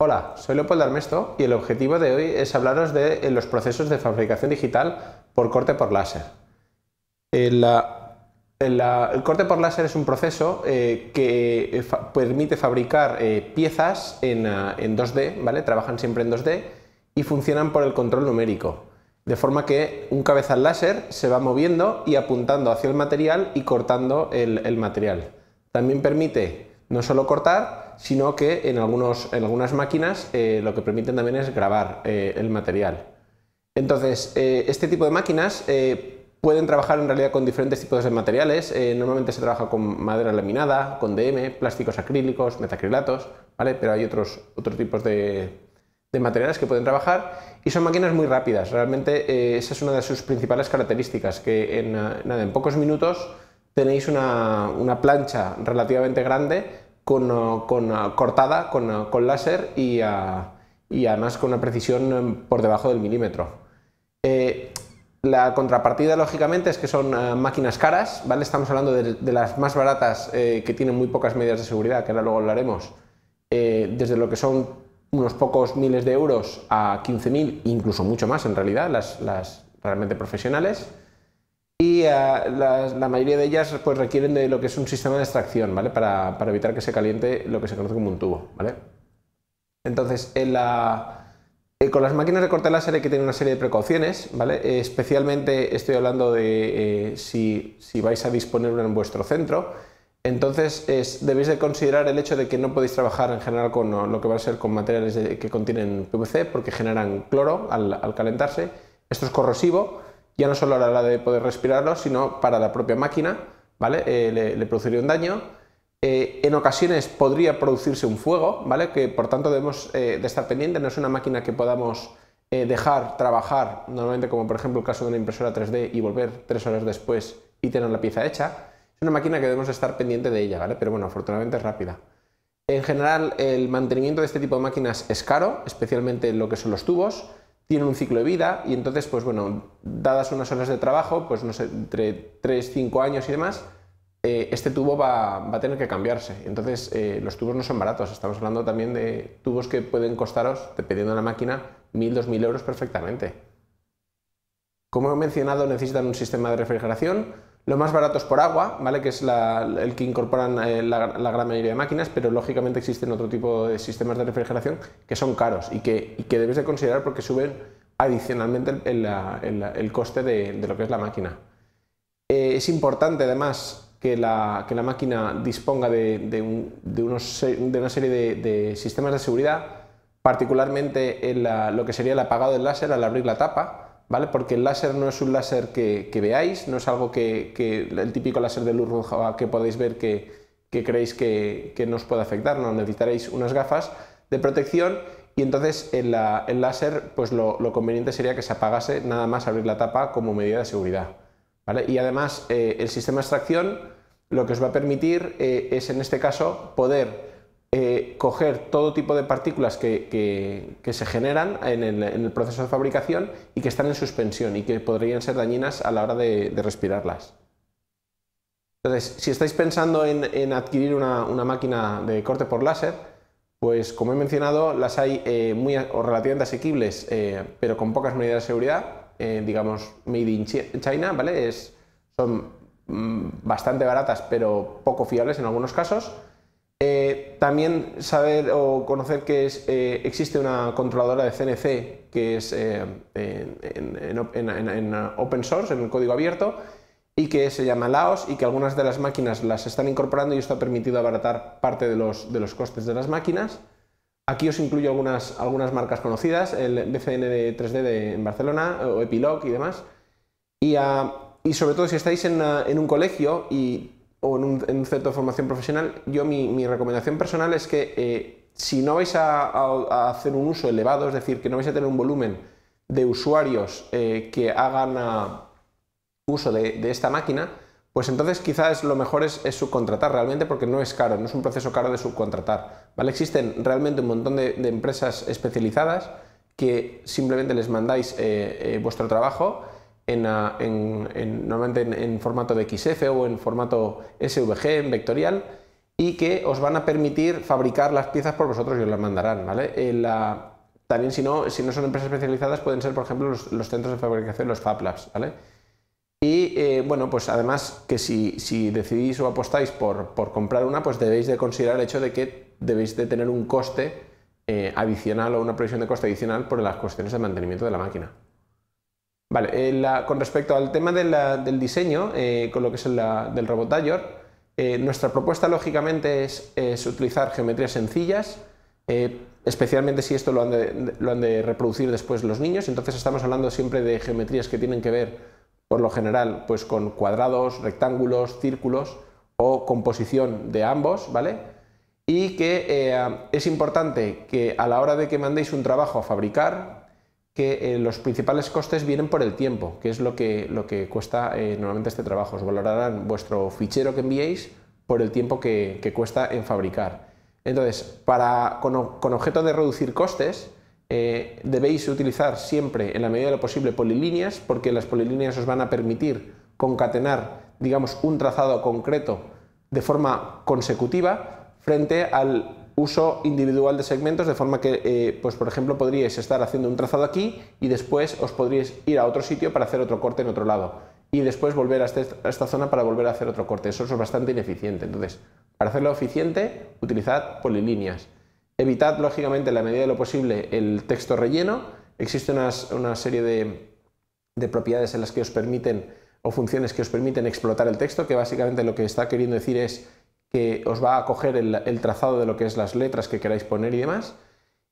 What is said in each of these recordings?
Hola, soy Leopoldo Armesto y el objetivo de hoy es hablaros de eh, los procesos de fabricación digital por corte por láser. Eh, eh, el, corte por láser es un proceso que permite fabricar piezas en, 2D, ¿vale? Trabajan siempre en 2D y funcionan por el control numérico. De forma que un cabezal láser se va moviendo y apuntando hacia el material y cortando el, el material. También permite no solo cortar, sino que en, algunas máquinas eh, lo que permiten también es grabar eh, el material. Entonces, eh, este tipo de máquinas pueden trabajar en realidad con diferentes tipos de materiales. normalmente se trabaja con madera laminada, con DM, plásticos acrílicos, metacrilatos, ¿vale? pero hay otros, tipos de, materiales que pueden trabajar y son máquinas muy rápidas. Realmente esa es una de sus principales características, que en, en pocos minutos tenéis una plancha relativamente grande con, eh, eh, cortada, con, eh, láser y, además con una precisión em, por debajo del milímetro. la contrapartida, lógicamente, es que son máquinas caras, Estamos hablando de, las más baratas que tienen muy pocas medidas de seguridad, que ahora luego hablaremos, desde lo que son unos pocos miles de euros a 15.000, incluso mucho más en realidad, las realmente profesionales y eh, la, mayoría de ellas pues, requieren de lo que es un sistema de extracción, ¿vale? Para, evitar que se caliente lo que se conoce como un tubo, ¿vale? Entonces, eh, con las máquinas de corte láser hay que tener una serie de precauciones, ¿vale? Eh, especialmente estoy hablando de si, vais a disponer en vuestro centro, entonces debéis de considerar el hecho de que no podéis trabajar en general con lo que va a ser con materiales que contienen PVC porque generan cloro al calentarse, esto es corrosivo, ya no solo a la hora de poder respirarlo, sino para la propia máquina, ¿vale? Eh, le, produciría un daño. Eh, en ocasiones podría producirse un fuego, ¿vale? Que por tanto debemos eh, de estar pendiente, no es una máquina que podamos dejar trabajar, normalmente como por ejemplo el caso de una impresora 3D y volver tres horas después y tener la pieza hecha. Es una máquina que debemos estar pendiente de ella, ¿vale? Pero bueno, afortunadamente es rápida. En general, el mantenimiento de este tipo de máquinas es caro, especialmente lo que son los tubos tienen un ciclo de vida y entonces, pues bueno, dadas unas horas de trabajo, pues no sé, entre 3, 5 años y demás, eh, este tubo va, a tener que cambiarse. Entonces, eh, los tubos no son baratos, estamos hablando también de tubos que pueden costaros, dependiendo de la máquina, 1.000, 2.000 euros perfectamente. Como he mencionado, necesitan un sistema de refrigeración, lo más barato por agua, ¿vale? que es el que incorporan eh, la, gran mayoría de máquinas, pero lógicamente existen otro tipo de sistemas de refrigeración que son caros y que, debes de considerar porque suben adicionalmente el, coste de, lo que es la máquina. Eh, es importante además que la, máquina disponga de, una serie de, sistemas de seguridad, particularmente lo que sería el apagado del láser al abrir la tapa, porque el láser no es un láser que, veáis, no es algo que, el típico láser de luz roja que podéis ver que, creéis que, nos puede afectar, no, necesitaréis unas gafas de protección y entonces el, láser, pues lo, conveniente sería que se apagase nada más abrir la tapa como medida de seguridad, ¿vale? Y además eh, el sistema de extracción lo que os va a permitir eh, es en este caso poder eh, coger todo tipo de partículas que, se generan en el, proceso de fabricación y que están en suspensión y que podrían ser dañinas a la hora de, respirarlas. Entonces, si estáis pensando en, adquirir una, máquina de corte por láser, pues como he mencionado, las hay eh, muy relativamente asequibles, eh, pero con pocas medidas de seguridad, digamos made in China, ¿vale? Es, son mm, bastante baratas, pero poco fiables en algunos casos también saber o conocer que eh, existe una controladora de CNC que es eh, en, open source, en el código abierto, y que se llama Laos y que algunas de las máquinas las están incorporando y esto ha permitido abaratar parte de los, de los costes de las máquinas. Aquí os incluyo algunas, algunas marcas conocidas, el BCN 3D de, en Barcelona, o epilog y demás. Ah, y, sobre todo si estáis en, ah, en un colegio y o en un, centro de formación profesional, yo mi, recomendación personal es que eh, si no vais a, hacer un uso elevado, es decir, que no vais a tener un volumen de usuarios eh, que hagan ah, uso de, esta máquina, pues entonces quizás lo mejor es, subcontratar realmente porque no es caro, no es un proceso caro de subcontratar. ¿vale? Existen realmente un montón de, empresas especializadas que simplemente les mandáis eh, vuestro trabajo en, normalmente en, formato de XF o en formato SVG, en vectorial, y que os van a permitir fabricar las piezas por vosotros y os las mandarán. ¿vale? Eh, también si no, si no son empresas especializadas, pueden ser, por ejemplo, los, centros de fabricación, los Fab ¿vale? Y eh, bueno, pues además que si, decidís o apostáis por, comprar una, pues debéis de considerar el hecho de que debéis de tener un coste eh, adicional o una previsión de coste adicional por las cuestiones de mantenimiento de la máquina. Vale, eh, con respecto al tema del diseño, eh, con lo que es el del robot Dior, eh, nuestra propuesta lógicamente es, utilizar geometrías sencillas, especialmente si esto lo han, de, lo han, de, reproducir después los niños, entonces estamos hablando siempre de geometrías que tienen que ver, por lo general, pues con cuadrados, rectángulos, círculos o composición de ambos, ¿vale? Y que es importante que a la hora de que mandéis un trabajo a fabricar, que eh, los principales costes vienen por el tiempo, que es lo que, lo que cuesta eh, normalmente este trabajo. Os valorarán vuestro fichero que enviéis por el tiempo que, cuesta en fabricar. Entonces, para, con, objeto de reducir costes, eh, debéis utilizar siempre, en la medida de lo posible, polilíneas, porque las polilíneas os van a permitir concatenar, digamos, un trazado concreto de forma consecutiva frente al uso individual de segmentos, de forma que, eh, pues por ejemplo, podríais estar haciendo un trazado aquí y después os podríais ir a otro sitio para hacer otro corte en otro lado y después volver este, a, esta zona para volver a hacer otro corte. Eso es bastante ineficiente. Entonces, para hacerlo eficiente, utilizad polilíneas. Evitad, lógicamente, en la medida de lo posible, el texto relleno. Existe una serie de, de propiedades en las que os permiten o funciones que os permiten explotar el texto, que básicamente lo que está queriendo decir es que os va a coger el, trazado de lo que es las letras que queráis poner y demás.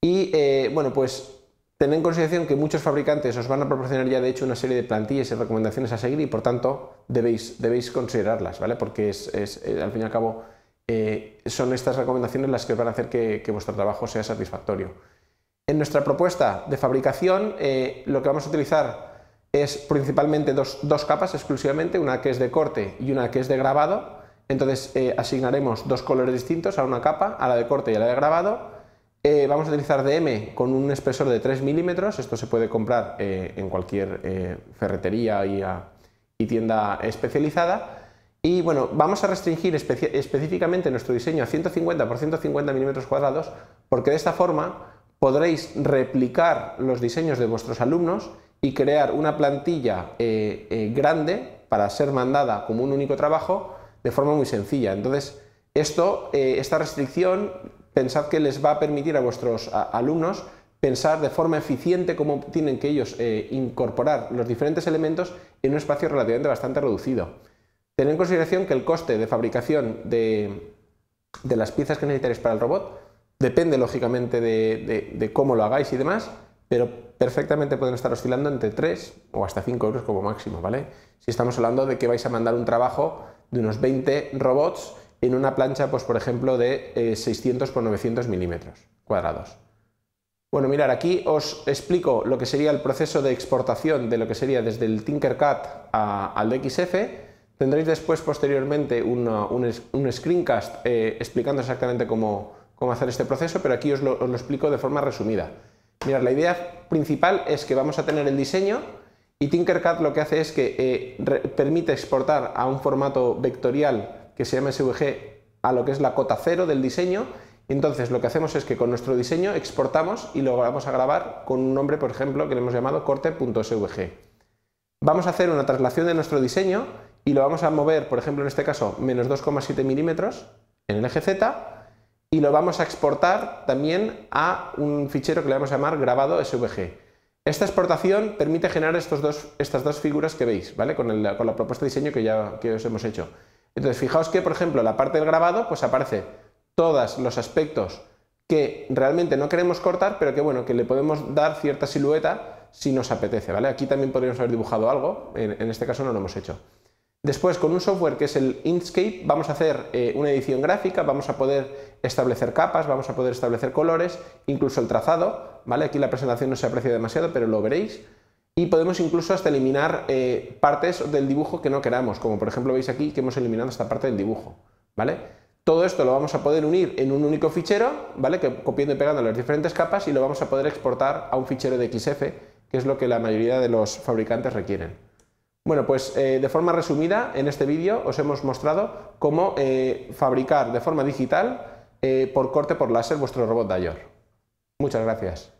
Y eh, bueno, pues tened en consideración que muchos fabricantes os van a proporcionar ya de hecho una serie de plantillas y recomendaciones a seguir y por tanto debéis, debéis considerarlas, ¿vale? Porque es, eh, al fin y al cabo eh, son estas recomendaciones las que van a hacer que, vuestro trabajo sea satisfactorio. En nuestra propuesta de fabricación lo que vamos a utilizar es principalmente dos, dos capas exclusivamente, una que es de corte y una que es de grabado entonces eh, asignaremos dos colores distintos a una capa, a la de corte y a la de grabado. Eh, vamos a utilizar DM con un espesor de 3 milímetros, esto se puede comprar eh, en cualquier ferretería y, tienda especializada. Y bueno, vamos a restringir específicamente nuestro diseño a 150 por 150 milímetros cuadrados, porque de esta forma podréis replicar los diseños de vuestros alumnos y crear una plantilla grande para ser mandada como un único trabajo de forma muy sencilla. Entonces, esto, eh, esta restricción, pensad que les va a permitir a vuestros alumnos pensar de forma eficiente cómo tienen que ellos eh, incorporar los diferentes elementos en un espacio relativamente bastante reducido. Tened en consideración que el coste de fabricación de, de las piezas que necesitáis para el robot depende lógicamente de, de, cómo lo hagáis y demás, pero perfectamente pueden estar oscilando entre 3 o hasta 5 euros como máximo, ¿vale? Si estamos hablando de que vais a mandar un trabajo de unos 20 robots en una plancha, pues por ejemplo, de 600 eh, por 900 milímetros cuadrados. Bueno, mirar, aquí os explico lo que sería el proceso de exportación de lo que sería desde el Tinkercad a, al DXF. Tendréis después, posteriormente, un, screencast eh, explicando exactamente cómo, hacer este proceso, pero aquí os lo, os lo explico de forma resumida. Mirad, la idea principal es que vamos a tener el diseño, y Tinkercad lo que hace es que eh, permite exportar a un formato vectorial que se llama SVG a lo que es la cota cero del diseño. Entonces lo que hacemos es que con nuestro diseño exportamos y lo vamos a grabar con un nombre, por ejemplo, que le hemos llamado corte.svg. Vamos a hacer una traslación de nuestro diseño y lo vamos a mover, por ejemplo, en este caso, menos 2,7 milímetros en el eje Z y lo vamos a exportar también a un fichero que le vamos a llamar grabado SVG. Esta exportación permite generar estos dos, estas dos figuras que veis, ¿vale? Con, la propuesta de diseño que ya que os hemos hecho. Entonces, fijaos que, por ejemplo, la parte del grabado, pues aparece todos los aspectos que realmente no queremos cortar, pero que bueno, que le podemos dar cierta silueta si nos apetece, ¿vale? Aquí también podríamos haber dibujado algo, en este caso no lo hemos hecho. Después, con un software que es el Inkscape, vamos a hacer eh, una edición gráfica, vamos a poder establecer capas, vamos a poder establecer colores, incluso el trazado, ¿vale? Aquí la presentación no se aprecia demasiado, pero lo veréis. Y podemos incluso hasta eliminar eh, partes del dibujo que no queramos, como por ejemplo veis aquí que hemos eliminado esta parte del dibujo, ¿vale? Todo esto lo vamos a poder unir en un único fichero, ¿vale? Que copiando y pegando las diferentes capas y lo vamos a poder exportar a un fichero de XF, que es lo que la mayoría de los fabricantes requieren. Bueno, pues eh, de forma resumida, en este vídeo os hemos mostrado cómo eh, fabricar de forma digital eh, por corte por láser vuestro robot Dayor. Muchas gracias.